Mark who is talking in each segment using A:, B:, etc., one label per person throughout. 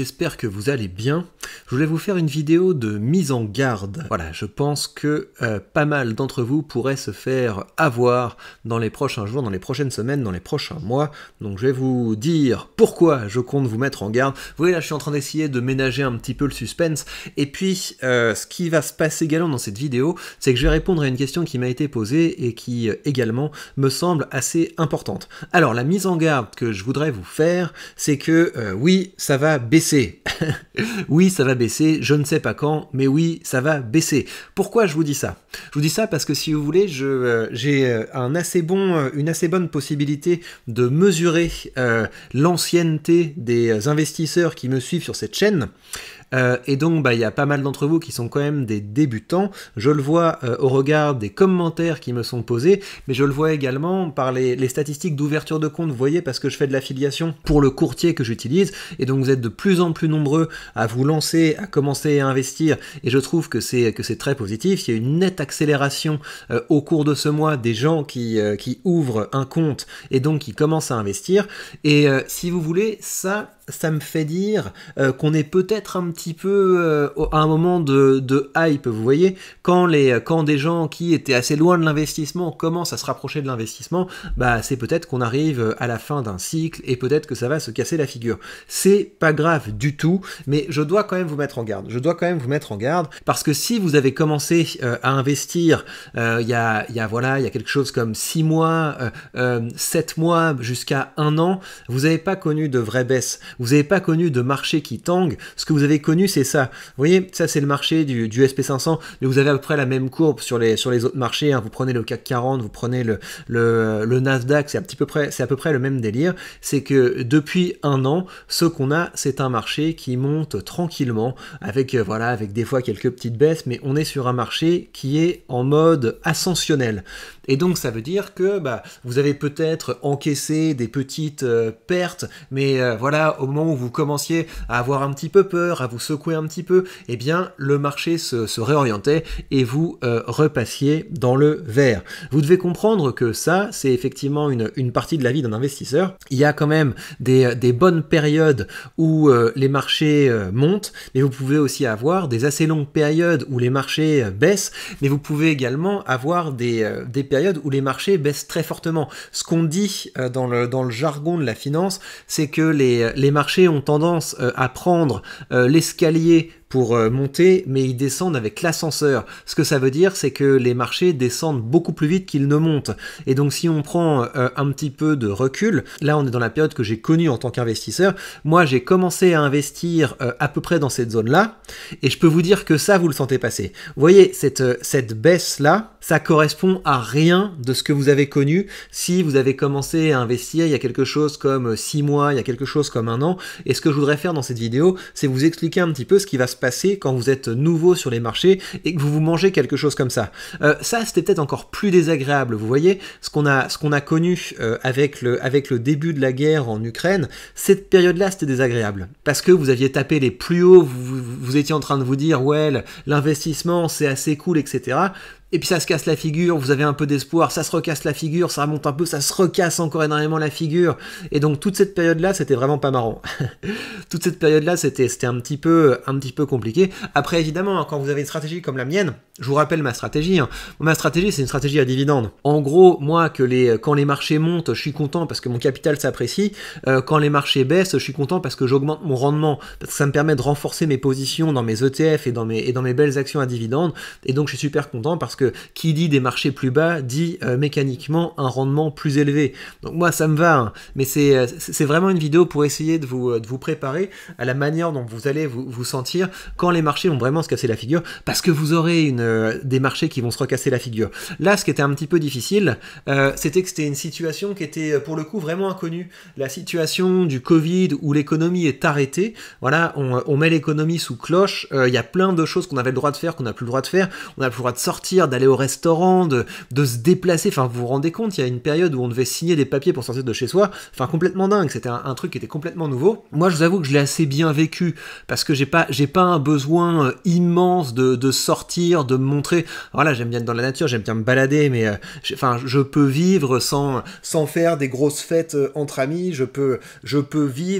A: J'espère que vous allez bien je voulais vous faire une vidéo de mise en garde. Voilà, je pense que euh, pas mal d'entre vous pourraient se faire avoir dans les prochains jours, dans les prochaines semaines, dans les prochains mois. Donc je vais vous dire pourquoi je compte vous mettre en garde. Vous voyez là, je suis en train d'essayer de ménager un petit peu le suspense. Et puis, euh, ce qui va se passer également dans cette vidéo, c'est que je vais répondre à une question qui m'a été posée et qui euh, également me semble assez importante. Alors la mise en garde que je voudrais vous faire, c'est que oui, ça va baisser. oui, ça baisser, je ne sais pas quand, mais oui, ça va baisser. Pourquoi je vous dis ça Je vous dis ça parce que si vous voulez, euh, j'ai euh, un assez bon, euh, une assez bonne possibilité de mesurer l'ancienneté des investisseurs qui me suivent sur cette chaîne. Euh, et donc, bah, il y a pas mal d'entre vous qui sont quand même des débutants. Je le vois euh, au regard des commentaires qui me sont posés, mais je le vois également par les, statistiques d'ouverture de compte. Vous voyez, parce que je fais de l'affiliation pour le courtier que j'utilise, et donc vous êtes de plus en plus nombreux à vous lancer, à commencer à investir, et je trouve que c'est que c'est très positif. Il y a une nette accélération euh, au cours de ce mois des gens qui qui ouvrent un compte et donc qui commencent à investir. Et si vous voulez, ça ça me fait dire euh, qu'on est peut-être un petit peu euh, à un moment de, hype, vous voyez, quand, les, quand des gens qui étaient assez loin de l'investissement commencent à se rapprocher de l'investissement, bah, c'est peut-être qu'on arrive à la fin d'un cycle et peut-être que ça va se casser la figure. C'est pas grave du tout, mais je dois quand même vous mettre en garde. Je dois quand même vous mettre en garde parce que si vous avez commencé euh, à investir il y, a, voilà, il y a quelque chose comme 6 mois, 7 mois jusqu'à 1 an, vous n'avez pas connu de vraie baisse vous n'avez pas connu de marché qui tangue. Ce que vous avez connu, c'est ça. Vous voyez, ça, c'est le marché du, du SP500. Mais vous avez à peu près la même courbe sur les, sur les autres marchés. Hein. Vous prenez le CAC 40, vous prenez le, le, Nasdaq, c'est à, petit peu près, c'est à peu près le même délire. C'est que depuis un an, ce qu'on a, c'est un marché qui monte tranquillement avec, euh, voilà, avec des fois quelques petites baisses, mais on est sur un marché qui est en mode ascensionnel. Et donc ça veut dire que bah, vous avez peut-être encaissé des petites euh, pertes, mais euh, voilà, au moment où vous commenciez à avoir un petit peu peur, à vous secouer un petit peu, eh bien le marché se, réorientait et vous euh, repassiez dans le vert. Vous devez comprendre que ça, c'est effectivement une, partie de la vie d'un investisseur. Il y a quand même des, bonnes périodes où euh, les marchés euh, montent, mais vous pouvez aussi avoir des assez longues périodes où les marchés baissent, mais vous pouvez également avoir des, périodes où les marchés baissent très fortement. Ce qu'on dit dans le, dans le jargon de la finance, c'est que les, les marchés ont tendance euh, à prendre euh, l'escalier pour euh, monter, mais ils descendent avec l'ascenseur. Ce que ça veut dire, c'est que les marchés descendent beaucoup plus vite qu'ils ne montent. Et donc si on prend euh, un petit peu de recul, là on est dans la période que j'ai connue en tant qu'investisseur, moi j'ai commencé à investir euh, à peu près dans cette zone-là, et je peux vous dire que ça, vous le sentez passer. Vous voyez, cette, cette baisse-là, ça correspond à rien de ce que vous avez connu si vous avez commencé à investir il y a quelque chose comme 6 mois, il y a quelque chose comme un an. Et ce que je voudrais faire dans cette vidéo, c'est vous expliquer un petit peu ce qui va se passer quand vous êtes nouveau sur les marchés et que vous vous mangez quelque chose comme ça. Euh, ça, c'était peut-être encore plus désagréable, vous voyez, ce qu'on a, ce a connu euh, avec, le, avec le début de la guerre en Ukraine, cette période-là, c'était désagréable. Parce que vous aviez tapé les plus hauts, vous, vous étiez en train de vous dire, ouais, l'investissement, c'est assez cool, etc et puis ça se casse la figure, vous avez un peu d'espoir, ça se recasse la figure, ça remonte un peu, ça se recasse encore énormément la figure. Et donc toute cette période-là, c'était vraiment pas marrant. toute cette période-là, c'était un, petit peu, un petit peu compliqué. Après, évidemment, hein, quand vous avez une stratégie comme la mienne, je vous rappelle ma stratégie. Hein. Ma stratégie, c'est une stratégie à dividende. En gros, moi, que les, quand les marchés montent, je suis content parce que mon capital s'apprécie. Euh, quand les marchés baissent, je suis content parce que j'augmente mon rendement, parce que ça me permet de renforcer mes positions dans mes ETF et dans mes, et dans mes belles actions à dividende. Et donc, je suis super content parce que qui dit des marchés plus bas dit euh, mécaniquement un rendement plus élevé. Donc moi ça me va, hein. mais euh, c'est, vraiment une vidéo pour essayer de vous, euh, vous préparer à la manière dont vous allez vous, sentir quand les marchés vont vraiment se casser la figure, parce que vous aurez une, des marchés qui vont se recasser la figure. Là ce qui était un petit peu difficile, c'était que c'était une situation qui était pour le coup vraiment inconnue. La situation du Covid où l'économie est arrêtée, voilà, on, met l'économie sous cloche, il y a plein de choses qu'on avait le droit de faire, qu'on n'a plus le droit de faire, on a plus le droit de sortir d'aller au restaurant, de, de se déplacer. Enfin, vous vous rendez compte, il y a une période où on devait signer des papiers pour sortir de chez soi. Enfin, complètement dingue. C'était un, truc qui était complètement nouveau. Moi, je vous avoue que je l'ai assez bien vécu parce que j'ai pas, j'ai pas un besoin euh, immense de, de sortir, de me montrer. Voilà, j'aime bien être dans la nature, j'aime bien me balader, mais euh, enfin, je peux vivre sans, sans faire des grosses fêtes euh, entre amis. Je peux, je peux vivre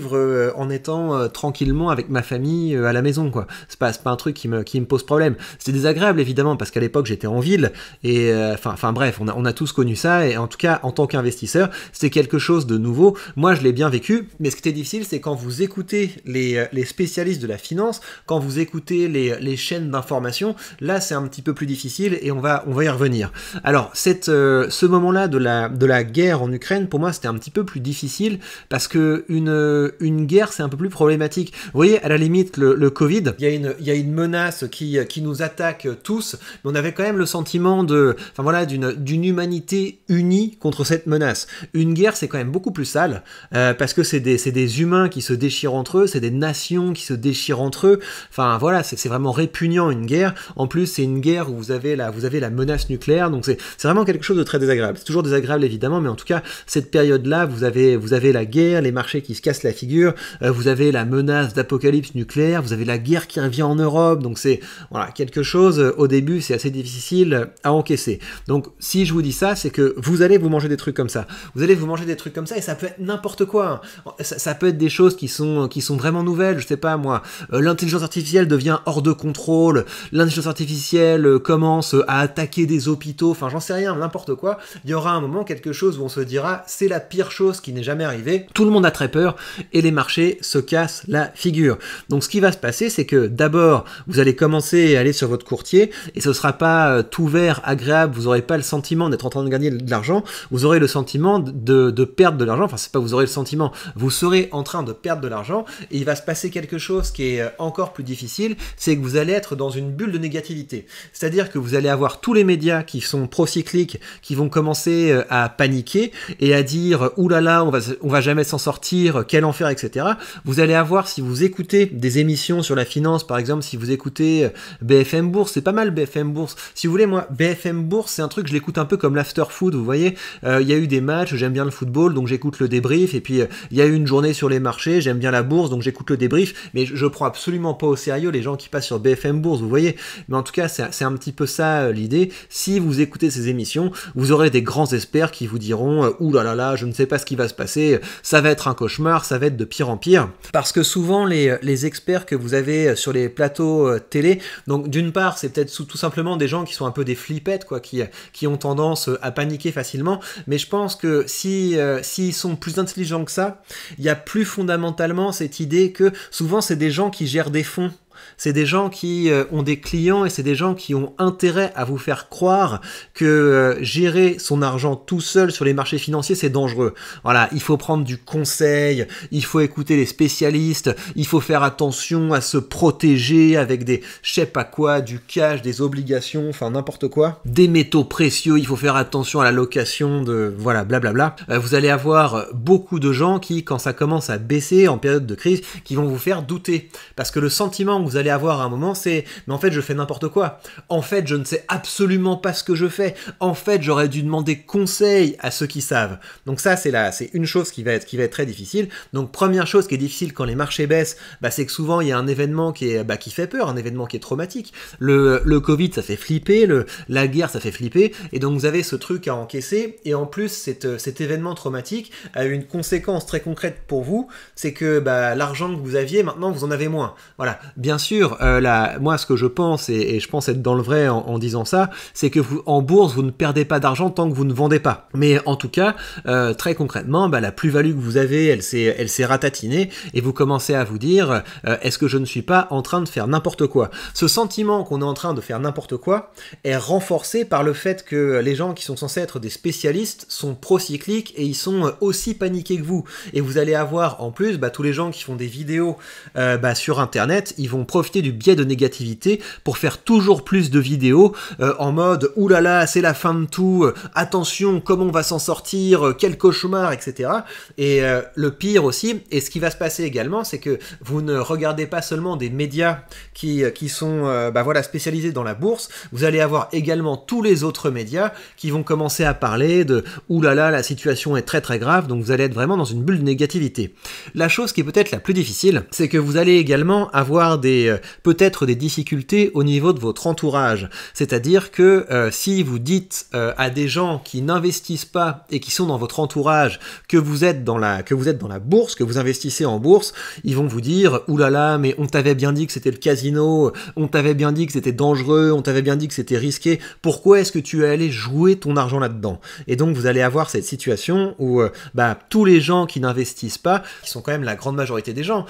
A: en étant tranquillement avec ma famille à la maison, quoi. C'est pas, pas un truc qui me, qui me pose problème. C'était désagréable, évidemment, parce qu'à l'époque, j'étais en ville. Et euh, enfin, enfin bref, on a, on a tous connu ça. Et en tout cas, en tant qu'investisseur, c'est quelque chose de nouveau. Moi, je l'ai bien vécu. Mais ce qui était difficile, c'est quand vous écoutez les, euh, les, spécialistes de la finance, quand vous écoutez les, les chaînes d'information, là, c'est un petit peu plus difficile et on va, on va y revenir. Alors, cette, euh, ce moment-là de la, de la guerre en Ukraine, pour moi, c'était un petit peu plus difficile parce que une, une guerre, c'est un peu plus problématique. Vous voyez, à la limite, le, le Covid, il y, a une, il y a une menace qui, qui nous attaque tous, mais on avait quand même le sentiment de, enfin voilà, d'une, humanité unie contre cette menace. Une guerre, c'est quand même beaucoup plus sale, euh, parce que c'est des, des humains qui se déchirent entre eux, c'est des nations qui se déchirent entre eux. Enfin voilà, c'est, vraiment répugnant une guerre. En plus, c'est une guerre où vous avez la, vous avez la menace nucléaire, donc c'est, c'est vraiment quelque chose de très désagréable. C'est toujours désagréable évidemment, mais en tout cas, cette période-là, vous avez, vous avez la guerre, les marchés qui se cassent la figure, euh, vous avez la menace d'apocalypse nucléaire, vous avez la guerre qui revient en Europe, donc c'est voilà quelque chose. Euh, au début, c'est assez difficile à encaisser. Donc si je vous dis ça, c'est que vous allez vous manger des trucs comme ça. Vous allez vous manger des trucs comme ça et ça peut être n'importe quoi. Ça, peut être des choses qui sont, qui sont vraiment nouvelles, je sais pas moi. Euh, l'intelligence artificielle devient hors de contrôle, l'intelligence artificielle euh, commence à attaquer des hôpitaux, enfin j'en sais rien, n'importe quoi. Il y aura un moment quelque chose où on se dira c'est la pire chose qui n'est jamais arrivée. Tout le monde a très peur et les marchés se cassent la figure. Donc ce qui va se passer, c'est que d'abord, vous allez commencer à aller sur votre courtier et ce sera pas euh, ouvert, agréable, vous n'aurez pas le sentiment d'être en train de gagner de l'argent, vous aurez le sentiment de, perdre de l'argent, enfin c'est pas vous aurez le sentiment, vous serez en train de perdre de l'argent, et il va se passer quelque chose qui est euh, encore plus difficile, c'est que vous allez être dans une bulle de négativité. C'est-à-dire que vous allez avoir tous les médias qui sont procycliques, qui vont commencer euh, à paniquer et à dire oulala, là là, on va, on va jamais s'en sortir, quel enfer, etc. Vous allez avoir, si vous écoutez des émissions sur la finance, par exemple, si vous écoutez euh, BFM Bourse, c'est pas mal BFM Bourse, si vous voulez, moi, BFM Bourse, c'est un truc, je l'écoute un peu comme l'after food, vous voyez. Euh, il y a eu des matchs, j'aime bien le football, donc j'écoute le débrief. Et puis, euh, il y a eu une journée sur les marchés, j'aime bien la bourse, donc j'écoute le débrief. Mais je, ne prends absolument pas au sérieux les gens qui passent sur BFM Bourse, vous voyez. Mais en tout cas, c'est un petit peu ça euh, l'idée. Si vous écoutez ces émissions, vous aurez des grands experts qui vous diront Ouh là là là, je ne sais pas ce qui va se passer, ça va être un cauchemar, ça va être de pire en pire. Parce que souvent, les, les experts que vous avez sur les plateaux télé, donc d'une part, c'est peut-être tout simplement des gens qui sont un peu des flippettes, quoi, qui, ont tendance euh, à paniquer facilement. Mais je pense que si euh, s'ils sont plus intelligents que ça, il y a plus fondamentalement cette idée que souvent c'est des gens qui gèrent des fonds c'est des gens qui euh, ont des clients et c'est des gens qui ont intérêt à vous faire croire que euh, gérer son argent tout seul sur les marchés financiers, c'est dangereux. Voilà, il faut prendre du conseil, il faut écouter les spécialistes, il faut faire attention à se protéger avec des je sais pas quoi, du cash, des obligations, enfin n'importe quoi. Des métaux précieux, il faut faire attention à la location de voilà, blablabla. Euh, vous allez avoir beaucoup de gens qui quand ça commence à baisser en période de crise, qui vont vous faire douter parce que le sentiment que vous allez avoir à un moment, c'est mais en fait je fais n'importe quoi. En fait je ne sais absolument pas ce que je fais. En fait j'aurais dû demander conseil à ceux qui savent. Donc ça c'est là, c'est une chose qui va être qui va être très difficile. Donc première chose qui est difficile quand les marchés baissent, bah, c'est que souvent il y a un événement qui est bah, qui fait peur, un événement qui est traumatique. Le, le Covid ça fait flipper, le, la guerre ça fait flipper, et donc vous avez ce truc à encaisser. Et en plus cet événement traumatique a une conséquence très concrète pour vous, c'est que bah, l'argent que vous aviez maintenant vous en avez moins. Voilà. Bien bien sûr, euh, moi ce que je pense, et, je pense être dans le vrai en, disant ça, c'est que vous, en bourse, vous ne perdez pas d'argent tant que vous ne vendez pas. Mais en tout cas, euh, très concrètement, bah, la plus-value que vous avez, elle s'est, ratatinée, et vous commencez à vous dire, euh, est-ce que je ne suis pas en train de faire n'importe quoi Ce sentiment qu'on est en train de faire n'importe quoi est renforcé par le fait que les gens qui sont censés être des spécialistes sont pro-cycliques et ils sont aussi paniqués que vous. Et vous allez avoir en plus bah, tous les gens qui font des vidéos bah, sur Internet, ils vont profiter du biais de négativité pour faire toujours plus de vidéos euh, en mode oulala, c'est la fin de tout, euh, attention, comment on va s'en sortir, euh, quel cauchemar, etc. Et le pire aussi, et ce qui va se passer également, c'est que vous ne regardez pas seulement des médias qui, qui sont bah voilà, spécialisés dans la bourse, vous allez avoir également tous les autres médias qui vont commencer à parler de oulala, la situation est très très grave, donc vous allez être vraiment dans une bulle de négativité. La chose qui est peut-être la plus difficile, c'est que vous allez également avoir des euh, peut-être des difficultés au niveau de votre entourage. C'est-à-dire que euh, si vous dites euh, à des gens qui n'investissent pas et qui sont dans votre entourage que vous êtes dans la que vous êtes dans la bourse, que vous investissez en bourse, ils vont vous dire oulala mais on t'avait bien dit que c'était le casino, on t'avait bien dit que c'était dangereux, on t'avait bien dit que c'était risqué. Pourquoi est-ce que tu es allé jouer ton argent là-dedans Et donc vous allez avoir cette situation où bah, tous les gens qui n'investissent pas, qui sont quand même la grande majorité des gens,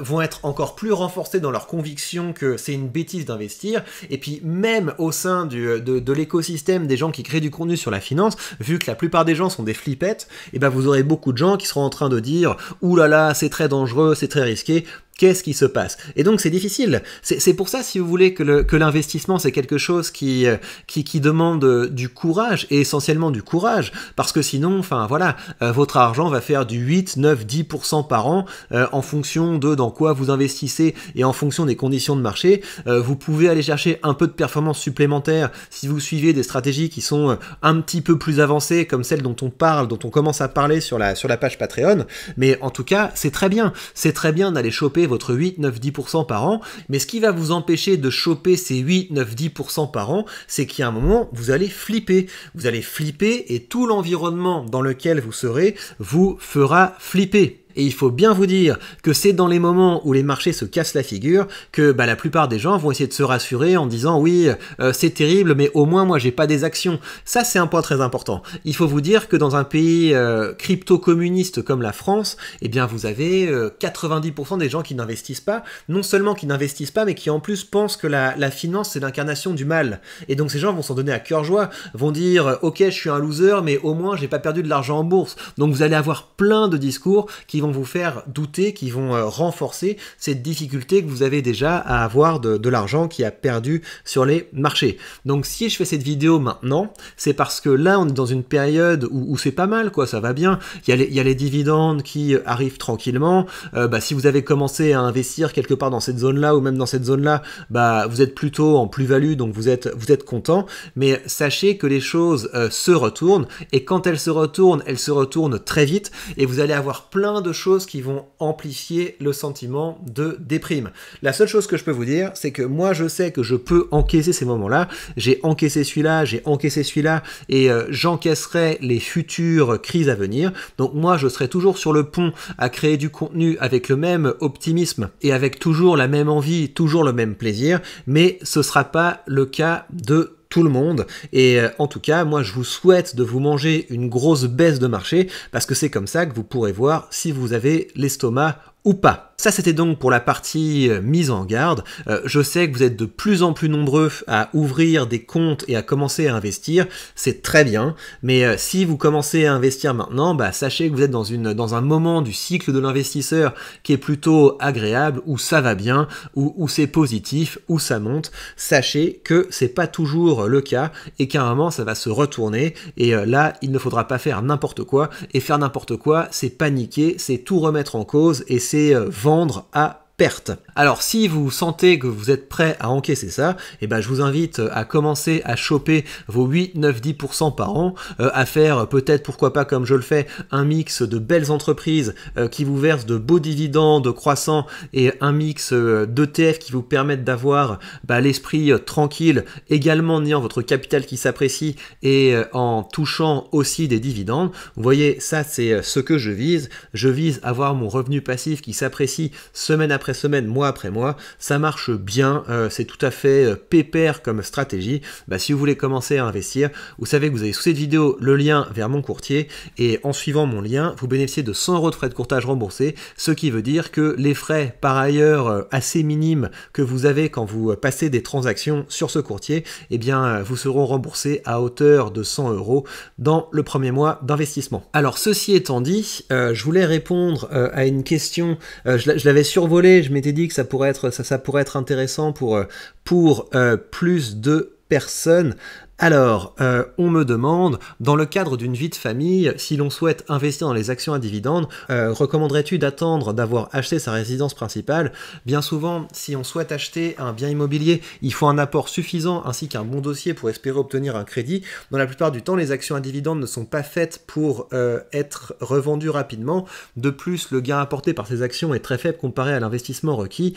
A: vont être encore plus renforcés dans leur conviction que c'est une bêtise d'investir. Et puis même au sein du, de, l'écosystème des gens qui créent du contenu sur la finance, vu que la plupart des gens sont des flippettes, et eh ben vous aurez beaucoup de gens qui seront en train de dire « oulala là là, c'est très dangereux, c'est très risqué », qu'est-ce qui se passe Et donc c'est difficile. C'est pour ça, si vous voulez, que l'investissement, c'est quelque chose qui, euh, qui, demande euh, du courage, et essentiellement du courage, parce que sinon, enfin voilà, euh, votre argent va faire du 8, 9, 10% par an en fonction de dans quoi vous investissez et en fonction des conditions de marché. vous pouvez aller chercher un peu de performance supplémentaire si vous suivez des stratégies qui sont un petit peu plus avancées, comme celles dont on parle, dont on commence à parler sur la, sur la page Patreon. Mais en tout cas, c'est très bien. C'est très bien d'aller choper votre 8, 9, 10% par an. Mais ce qui va vous empêcher de choper ces 8, 9, 10% par an, c'est qu'il y a un moment, vous allez flipper. Vous allez flipper et tout l'environnement dans lequel vous serez vous fera flipper. Et il faut bien vous dire que c'est dans les moments où les marchés se cassent la figure que bah, la plupart des gens vont essayer de se rassurer en disant oui, euh, c'est terrible, mais au moins moi j'ai pas des actions. Ça c'est un point très important. Il faut vous dire que dans un pays euh, crypto-communiste comme la France, eh bien vous avez 90% euh, des gens qui n'investissent pas, non seulement qui n'investissent pas, mais qui en plus pensent que la, la finance c'est l'incarnation du mal. Et donc ces gens vont s'en donner à cœur joie, vont dire ok je suis un loser, mais au moins j'ai pas perdu de l'argent en bourse. Donc vous allez avoir plein de discours qui vont vous faire douter, qui vont euh, renforcer cette difficulté que vous avez déjà à avoir de, l'argent qui a perdu sur les marchés. Donc si je fais cette vidéo maintenant, c'est parce que là on est dans une période où, c'est pas mal, quoi, ça va bien. Il y a les, dividendes qui euh, arrivent tranquillement. Euh, bah, si vous avez commencé à investir quelque part dans cette zone-là ou même dans cette zone-là, bah, vous êtes plutôt en plus-value, donc vous êtes, vous êtes content. Mais sachez que les choses se retournent et quand elles se retournent, elles se retournent très vite et vous allez avoir plein de choses qui vont amplifier le sentiment de déprime. La seule chose que je peux vous dire, c'est que moi je sais que je peux encaisser ces moments-là. J'ai encaissé celui-là, j'ai encaissé celui-là, et euh, j'encaisserai les futures crises à venir. Donc moi je serai toujours sur le pont à créer du contenu avec le même optimisme et avec toujours la même envie, toujours le même plaisir, mais ce ne sera pas le cas de tout le monde. Et euh, en tout cas, moi je vous souhaite de vous manger une grosse baisse de marché parce que c'est comme ça que vous pourrez voir si vous avez l'estomac ou pas. Ça, c'était donc pour la partie euh, mise en garde. Euh, je sais que vous êtes de plus en plus nombreux à ouvrir des comptes et à commencer à investir. C'est très bien. Mais euh, si vous commencez à investir maintenant, bah, sachez que vous êtes dans, une, dans un moment du cycle de l'investisseur qui est plutôt agréable, où ça va bien, où, c'est positif, où ça monte. Sachez que c'est pas toujours le cas et qu'à un moment, ça va se retourner. Et là, il ne faudra pas faire n'importe quoi. Et faire n'importe quoi, c'est paniquer, c'est tout remettre en cause et c'est vendre vendre à perte. Alors si vous sentez que vous êtes prêt à encaisser ça, eh ben, je vous invite euh, à commencer à choper vos 8, 9, 10% par an, euh, à faire euh, peut-être, pourquoi pas comme je le fais, un mix de belles entreprises qui vous versent de beaux dividendes de croissants et un mix d'ETF qui vous permettent d'avoir bah, l'esprit tranquille, également en ayant votre capital qui s'apprécie et en touchant aussi des dividendes. Vous voyez, ça c'est ce que je vise. Je vise avoir mon revenu passif qui s'apprécie semaine après semaine, mois après mois, ça marche bien, euh, c'est tout à fait euh, pépère comme stratégie. Bah, si vous voulez commencer à investir, vous savez que vous avez sous cette vidéo le lien vers mon courtier et en suivant mon lien, vous bénéficiez de 100 euros de frais de courtage remboursés, ce qui veut dire que les frais par ailleurs euh, assez minimes que vous avez quand vous passez des transactions sur ce courtier, et eh bien vous seront remboursés à hauteur de 100 euros dans le premier mois d'investissement. Alors ceci étant dit, je voulais répondre à une question, je l'avais survolé je m'étais dit que ça pourrait être, ça, pourrait être intéressant pour, euh, pour euh, plus de personnes alors, euh, on me demande, dans le cadre d'une vie de famille, si l'on souhaite investir dans les actions à dividendes, euh, recommanderais-tu d'attendre d'avoir acheté sa résidence principale Bien souvent, si on souhaite acheter un bien immobilier, il faut un apport suffisant ainsi qu'un bon dossier pour espérer obtenir un crédit. Dans la plupart du temps, les actions à dividendes ne sont pas faites pour euh, être revendues rapidement. De plus, le gain apporté par ces actions est très faible comparé à l'investissement requis.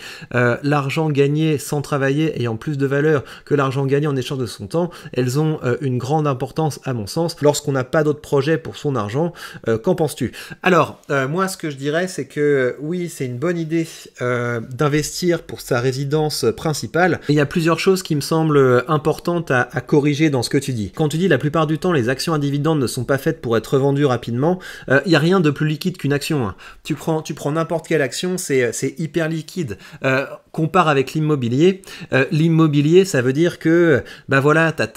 A: L'argent gagné sans travailler ayant plus de valeur que l'argent gagné en échange de son temps. Elle elles ont euh, une grande importance à mon sens lorsqu'on n'a pas d'autres projets pour son argent. Euh, qu'en penses-tu Alors, euh, moi ce que je dirais c'est que oui c'est une bonne idée d'investir pour sa résidence principale. Il y a plusieurs choses qui me semblent importantes à, corriger dans ce que tu dis. Quand tu dis la plupart du temps les actions à dividendes ne sont pas faites pour être revendues rapidement, il n'y a rien de plus liquide qu'une action. Hein. Tu prends, tu prends n'importe quelle action, c'est hyper liquide compare avec l'immobilier, euh, l'immobilier, ça veut dire que, bah voilà, t'as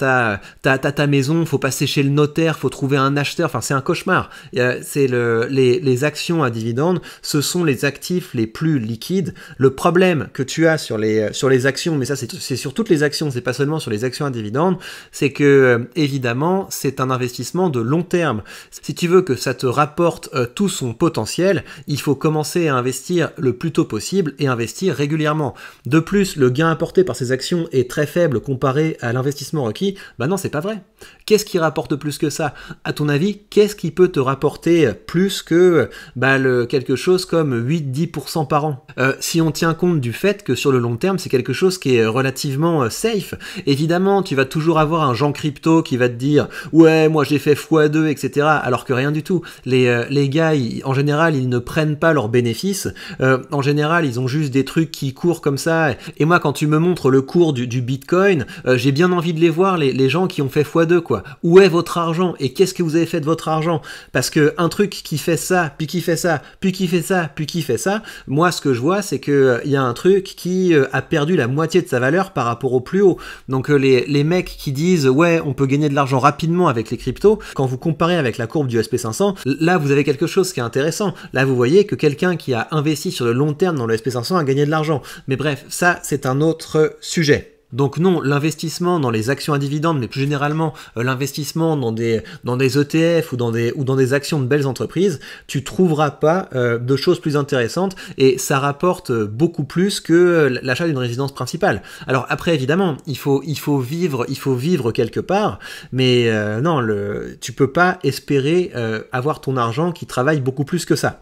A: ta, ta maison, faut passer chez le notaire, faut trouver un acheteur, enfin c'est un cauchemar. Euh, c'est le, les, actions à dividendes, ce sont les actifs les plus liquides. Le problème que tu as sur les, euh, sur les actions, mais ça c'est sur toutes les actions, c'est pas seulement sur les actions à dividendes, c'est que, évidemment, c'est un investissement de long terme. Si tu veux que ça te rapporte tout son potentiel, il faut commencer à investir le plus tôt possible et investir régulièrement. De plus, le gain apporté par ces actions est très faible comparé à l'investissement requis. Ben non, c'est pas vrai. Qu'est-ce qui rapporte plus que ça À ton avis, qu'est-ce qui peut te rapporter plus que bah, quelque chose comme 8-10% par an euh, Si on tient compte du fait que sur le long terme, c'est quelque chose qui est relativement euh, safe. Évidemment, tu vas toujours avoir un Jean Crypto qui va te dire ouais, moi j'ai fait x2, etc. Alors que rien du tout. Les, euh, les gars, en général, ils ne prennent pas leurs bénéfices. en général, ils ont juste des trucs qui courent comme ça. Et moi, quand tu me montres le cours du, Bitcoin, euh, j'ai bien envie de les voir, les, gens qui ont fait x2, quoi. Où est votre argent Et qu'est-ce que vous avez fait de votre argent Parce que un truc qui fait ça, puis qui fait ça, puis qui fait ça, puis qui fait ça, moi, ce que je vois, c'est que euh, il y a un truc qui euh, a perdu la moitié de sa valeur par rapport au plus haut. Donc, les, les mecs qui disent, ouais, on peut gagner de l'argent rapidement avec les cryptos, quand vous comparez avec la courbe du SP500, là, vous avez quelque chose qui est intéressant. Là, vous voyez que quelqu'un qui a investi sur le long terme dans le SP500 a gagné de l'argent. Mais bref, ça c'est un autre sujet. Donc non, l'investissement dans les actions à dividendes, mais plus généralement euh, l'investissement dans des, dans des ETF ou dans des, ou dans des actions de belles entreprises, tu trouveras pas euh, de choses plus intéressantes et ça rapporte euh, beaucoup plus que l'achat d'une résidence principale. Alors après évidemment, il faut, il faut vivre, il faut vivre quelque part, mais non, le, tu peux pas espérer avoir ton argent qui travaille beaucoup plus que ça.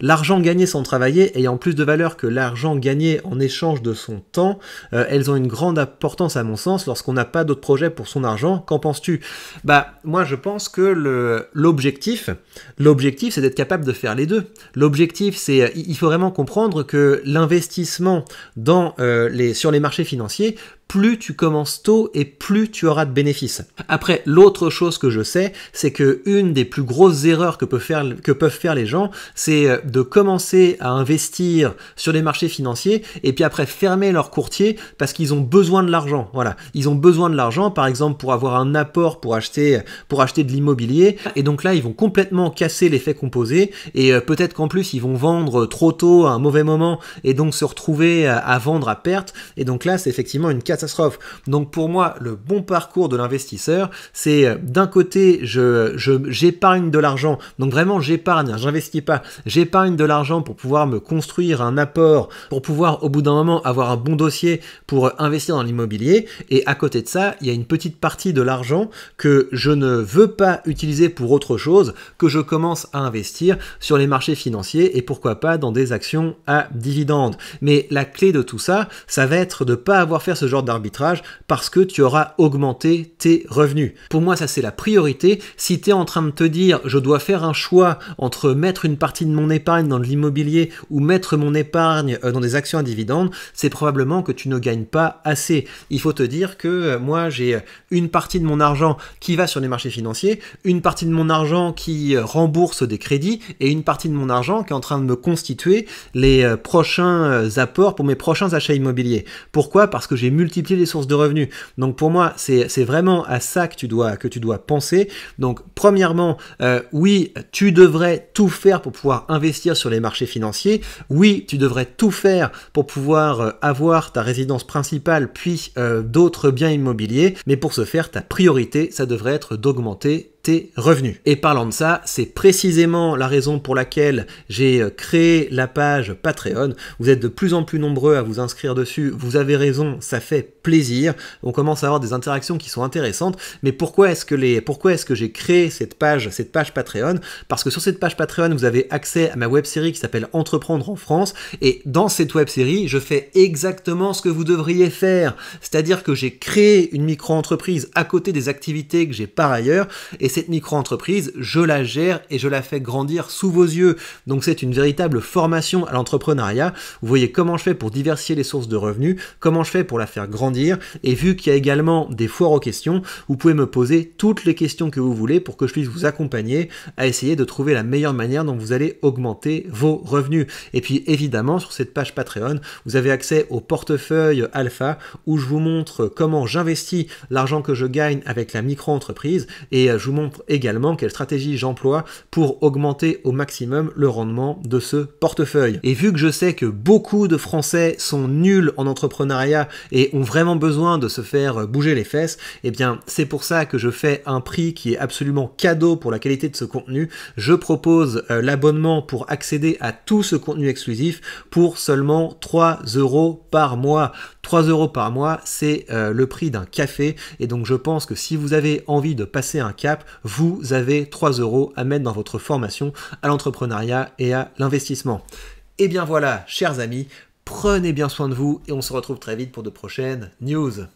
A: L'argent gagné sans travailler ayant plus de valeur que l'argent gagné en échange de son temps, elles ont une grande portance à mon sens lorsqu'on n'a pas d'autres projets pour son argent. Qu'en penses-tu Bah moi je pense que l'objectif, l'objectif c'est d'être capable de faire les deux. L'objectif c'est il faut vraiment comprendre que l'investissement dans euh, les sur les marchés financiers plus tu commences tôt et plus tu auras de bénéfices. Après, l'autre chose que je sais, c'est que une des plus grosses erreurs que peuvent faire, que peuvent faire les gens, c'est euh, de commencer à investir sur les marchés financiers et puis après fermer leur courtier parce qu'ils ont besoin de l'argent. Voilà. Ils ont besoin de l'argent, par exemple, pour avoir un apport pour acheter, pour acheter de l'immobilier. Et donc là, ils vont complètement casser l'effet composé et euh, peut-être qu'en plus, ils vont vendre trop tôt à un mauvais moment et donc se retrouver euh, à vendre à perte. Et donc là, c'est effectivement une catastrophe donc pour moi, le bon parcours de l'investisseur, c'est euh, d'un côté, je, j'épargne de l'argent. Donc vraiment, j'épargne, hein, j'investis pas. J'épargne de l'argent pour pouvoir me construire un apport, pour pouvoir au bout d'un moment avoir un bon dossier pour euh, investir dans l'immobilier. Et à côté de ça, il y a une petite partie de l'argent que je ne veux pas utiliser pour autre chose, que je commence à investir sur les marchés financiers et pourquoi pas dans des actions à dividendes. Mais la clé de tout ça, ça va être de ne pas avoir fait ce genre de arbitrage parce que tu auras augmenté tes revenus. Pour moi, ça c'est la priorité. Si tu es en train de te dire je dois faire un choix entre mettre une partie de mon épargne dans de l'immobilier ou mettre mon épargne euh, dans des actions à dividendes, c'est probablement que tu ne gagnes pas assez. Il faut te dire que euh, moi j'ai euh, une partie de mon argent qui va sur les marchés financiers, une partie de mon argent qui rembourse des crédits et une partie de mon argent qui est en train de me constituer les prochains apports pour mes prochains achats immobiliers. Pourquoi Parce que j'ai multiplié les sources de revenus. Donc pour moi, c'est vraiment à ça que tu dois, que tu dois penser. Donc premièrement, euh, oui, tu devrais tout faire pour pouvoir investir sur les marchés financiers. Oui, tu devrais tout faire pour pouvoir euh, avoir ta résidence principale puis euh, d'autres biens immobiliers. Mais pour ce faire, ta priorité, ça devrait être d'augmenter tes revenus. Et parlant de ça, c'est précisément la raison pour laquelle j'ai euh, créé la page Patreon. Vous êtes de plus en plus nombreux à vous inscrire dessus. Vous avez raison, ça fait plaisir. On commence à avoir des interactions qui sont intéressantes. Mais pourquoi est-ce que les, pourquoi est que j'ai créé cette page, cette page Patreon? Parce que sur cette page Patreon, vous avez accès à ma web série qui s'appelle Entreprendre en France. Et dans cette web série, je fais exactement ce que vous devriez faire. C'est-à-dire que j'ai créé une micro-entreprise à côté des activités que j'ai par ailleurs. Et cette micro-entreprise, je la gère et je la fais grandir sous vos yeux. Donc c'est une véritable formation à l'entrepreneuriat. Vous voyez comment je fais pour diversifier les sources de revenus, comment je fais pour la faire grandir. Et vu qu'il y a également des foires aux questions, vous pouvez me poser toutes les questions que vous voulez pour que je puisse vous accompagner à essayer de trouver la meilleure manière dont vous allez augmenter vos revenus. Et puis évidemment, sur cette page Patreon, vous avez accès au portefeuille alpha où je vous montre comment j'investis l'argent que je gagne avec la micro-entreprise et euh, je vous montre également quelle stratégie j'emploie pour augmenter au maximum le rendement de ce portefeuille. Et vu que je sais que beaucoup de Français sont nuls en entrepreneuriat et ont vraiment besoin de se faire bouger les fesses, eh bien c'est pour ça que je fais un prix qui est absolument cadeau pour la qualité de ce contenu. Je propose euh, l'abonnement pour accéder à tout ce contenu exclusif pour seulement 3 euros par mois. 3 euros par mois, c'est euh, le prix d'un café. Et donc je pense que si vous avez envie de passer un cap, vous avez 3 euros à mettre dans votre formation à l'entrepreneuriat et à l'investissement. Et eh bien voilà, chers amis, prenez bien soin de vous et on se retrouve très vite pour de prochaines news.